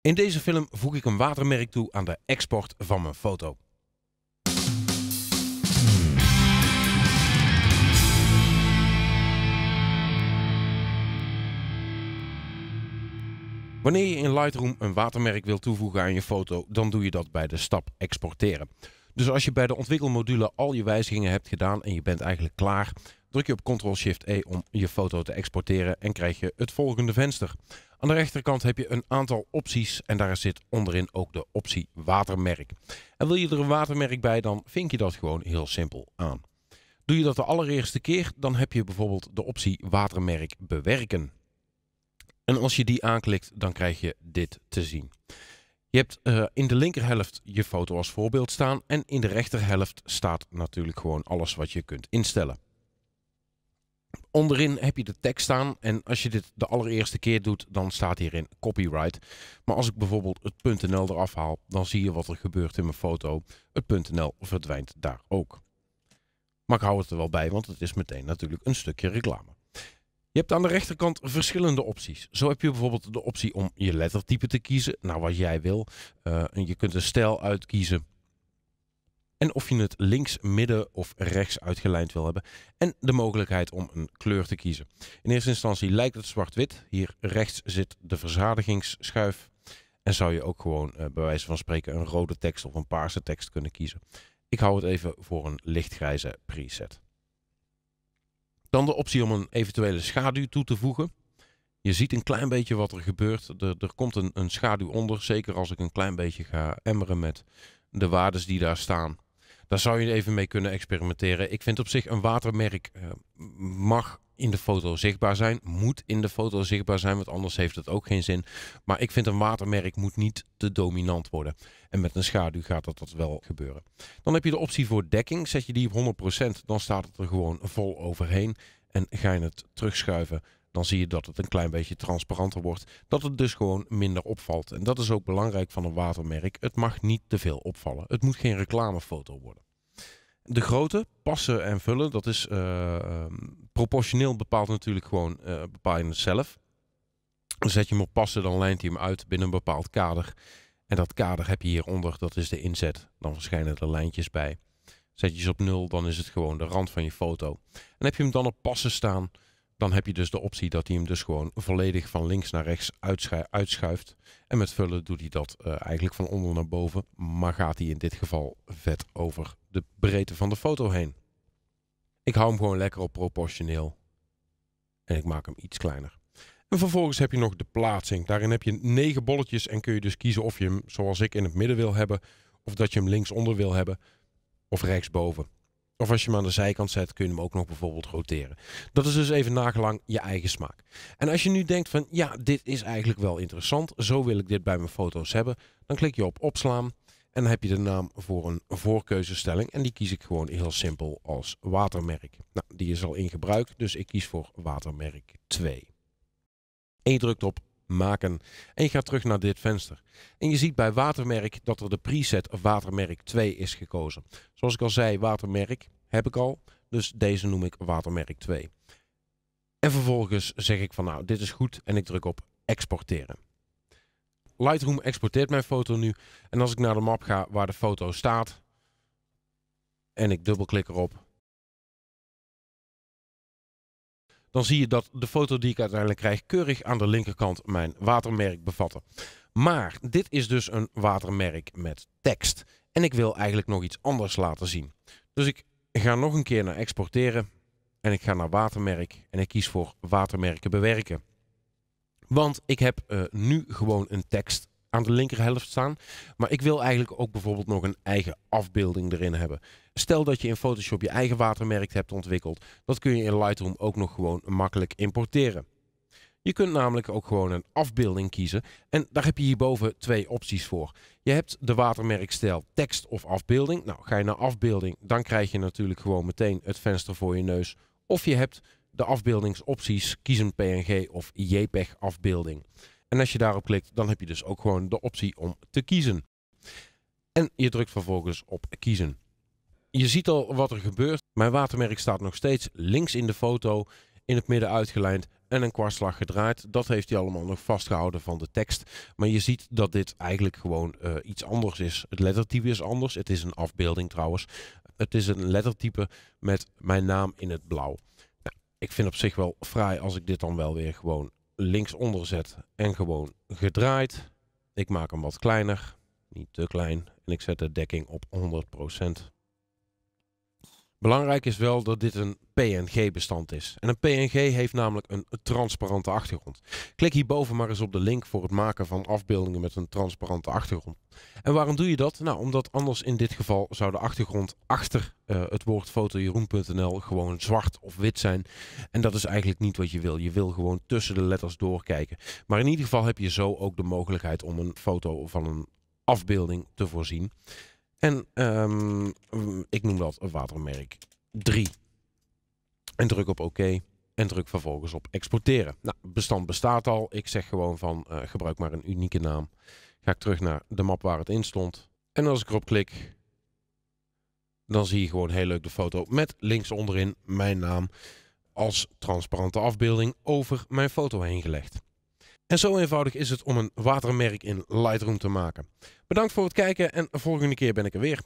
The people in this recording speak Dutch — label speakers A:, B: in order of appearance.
A: In deze film voeg ik een watermerk toe aan de export van mijn foto. Wanneer je in Lightroom een watermerk wil toevoegen aan je foto, dan doe je dat bij de stap exporteren. Dus als je bij de ontwikkelmodule al je wijzigingen hebt gedaan en je bent eigenlijk klaar, Druk je op Ctrl-Shift-E om je foto te exporteren en krijg je het volgende venster. Aan de rechterkant heb je een aantal opties en daar zit onderin ook de optie watermerk. En wil je er een watermerk bij, dan vink je dat gewoon heel simpel aan. Doe je dat de allereerste keer, dan heb je bijvoorbeeld de optie watermerk bewerken. En als je die aanklikt, dan krijg je dit te zien. Je hebt eh, in de linkerhelft je foto als voorbeeld staan en in de rechterhelft staat natuurlijk gewoon alles wat je kunt instellen. Onderin heb je de tekst staan en als je dit de allereerste keer doet, dan staat hierin copyright. Maar als ik bijvoorbeeld het .nl eraf haal, dan zie je wat er gebeurt in mijn foto. Het .nl verdwijnt daar ook. Maar ik hou het er wel bij, want het is meteen natuurlijk een stukje reclame. Je hebt aan de rechterkant verschillende opties. Zo heb je bijvoorbeeld de optie om je lettertype te kiezen naar wat jij wil. Eh, en je kunt een stijl uitkiezen en of je het links, midden of rechts uitgelijnd wil hebben en de mogelijkheid om een kleur te kiezen. In eerste instantie lijkt het zwart-wit. Hier rechts zit de verzadigingsschuif en zou je ook gewoon eh, bij wijze van spreken een rode tekst of een paarse tekst kunnen kiezen. Ik hou het even voor een lichtgrijze preset. Dan de optie om een eventuele schaduw toe te voegen. Je ziet een klein beetje wat er gebeurt. Er, komt een, een, schaduw onder, zeker als ik een klein beetje ga emmeren met de waardes die daar staan. Daar zou je even mee kunnen experimenteren. Ik vind op zich een watermerk eh, mag in de foto zichtbaar zijn, moet in de foto zichtbaar zijn, want anders heeft het ook geen zin. Maar ik vind een watermerk moet niet te dominant worden. En met een schaduw gaat dat, dat wel gebeuren. Dan heb je de optie voor dekking. Zet je die op 100%, dan staat het er gewoon vol overheen. En ga je het terugschuiven, dan zie je dat het een klein beetje transparanter wordt. Dat het dus gewoon minder opvalt. En dat is ook belangrijk van een watermerk. Het mag niet te veel opvallen. Het moet geen reclamefoto worden de grootte, passen en vullen, dat is eh, ehm, proportioneel bepaalt natuurlijk gewoon eh, bepaal je het zelf. zet dus je hem op passen, dan lijnt hij hem uit binnen een bepaald kader. En dat kader heb je hieronder, dat is de inzet. Dan verschijnen er lijntjes bij. Zet je ze op nul, dan is het gewoon de rand van je foto. En heb je hem dan op passen staan, dan heb je dus de optie dat hij hem dus gewoon volledig van links naar rechts uitschuift. En met vullen doet hij dat eh, eigenlijk van onder naar boven. Maar gaat hij in dit geval vet over de breedte van de foto heen. Ik hou hem gewoon lekker op proportioneel. En ik maak hem iets kleiner. En vervolgens heb je nog de plaatsing. Daarin heb je negen bolletjes en kun je dus kiezen of je hem zoals ik in het midden wil hebben. Of dat je hem linksonder wil hebben. Of rechtsboven. Of als je hem aan de zijkant zet, kun je hem ook nog bijvoorbeeld roteren. Dat is dus even nagelang je eigen smaak. En als je nu denkt van, ja, dit is eigenlijk wel interessant. Zo wil ik dit bij mijn foto's hebben. Dan klik je op opslaan. En dan heb je de naam voor een voorkeuzestelling. En die kies ik gewoon heel simpel als watermerk. Nou, die is al in gebruik, dus ik kies voor watermerk 2. En je drukt op maken. En je gaat terug naar dit venster. En je ziet bij watermerk dat er de preset of watermerk 2 is gekozen. Zoals ik al zei, watermerk heb ik al. Dus deze noem ik watermerk 2. En vervolgens zeg ik van nou, dit is goed en ik druk op exporteren. Lightroom exporteert mijn foto nu. En als ik naar de map ga waar de foto staat en ik dubbelklik erop, dan zie je dat de foto die ik uiteindelijk krijg keurig aan de linkerkant mijn watermerk bevatten. Maar dit is dus een watermerk met tekst. En ik wil eigenlijk nog iets anders laten zien. Dus ik ga nog een keer naar exporteren. En ik ga naar watermerk. En ik kies voor watermerken bewerken. Want ik heb eh, nu gewoon een tekst aan de linkerhelft staan. Maar ik wil eigenlijk ook bijvoorbeeld nog een eigen afbeelding erin hebben. Stel dat je in Photoshop je eigen watermerk hebt ontwikkeld. Dat kun je in Lightroom ook nog gewoon makkelijk importeren. Je kunt namelijk ook gewoon een afbeelding kiezen. En daar heb je hierboven twee opties voor. Je hebt de watermerkstijl tekst of afbeelding. Nou, ga je naar afbeelding, dan krijg je natuurlijk gewoon meteen het venster voor je neus. Of je hebt de afbeeldingsopties, kiezen PNG of JPEG afbeelding. En als je daarop klikt, dan heb je dus ook gewoon de optie om te kiezen. En je drukt vervolgens op kiezen. Je ziet al wat er gebeurt. Mijn watermerk staat nog steeds links in de foto, in het midden uitgelijnd en een kwartslag gedraaid. Dat heeft hij allemaal nog vastgehouden van de tekst. Maar je ziet dat dit eigenlijk gewoon eh, iets anders is. Het lettertype is anders. Het is een afbeelding trouwens. Het is een lettertype met mijn naam in het blauw. Nou, ik vind op zich wel fraai als ik dit dan wel weer gewoon linksonder zet en gewoon gedraaid. Ik maak hem wat kleiner, niet te klein. En ik zet de dekking op 100%. Belangrijk is wel dat dit een PNG-bestand is. En een PNG heeft namelijk een transparante achtergrond. Klik hierboven maar eens op de link voor het maken van afbeeldingen met een transparante achtergrond. En waarom doe je dat? Nou, omdat anders in dit geval zou de achtergrond achter eh, het woord fotojeroen.nl gewoon zwart of wit zijn. En dat is eigenlijk niet wat je wil. Je wil gewoon tussen de letters doorkijken. Maar in ieder geval heb je zo ook de mogelijkheid om een foto van een afbeelding te voorzien. En ehm, ik noem dat watermerk 3. En druk op oké. OK en druk vervolgens op exporteren. Nou, bestand bestaat al. Ik zeg gewoon van eh, gebruik maar een unieke naam. Ga ik terug naar de map waar het in stond. En als ik erop klik, dan zie je gewoon heel leuk de foto met links onderin mijn naam als transparante afbeelding over mijn foto heen gelegd. En zo eenvoudig is het om een watermerk in Lightroom te maken. Bedankt voor het kijken en volgende keer ben ik er weer.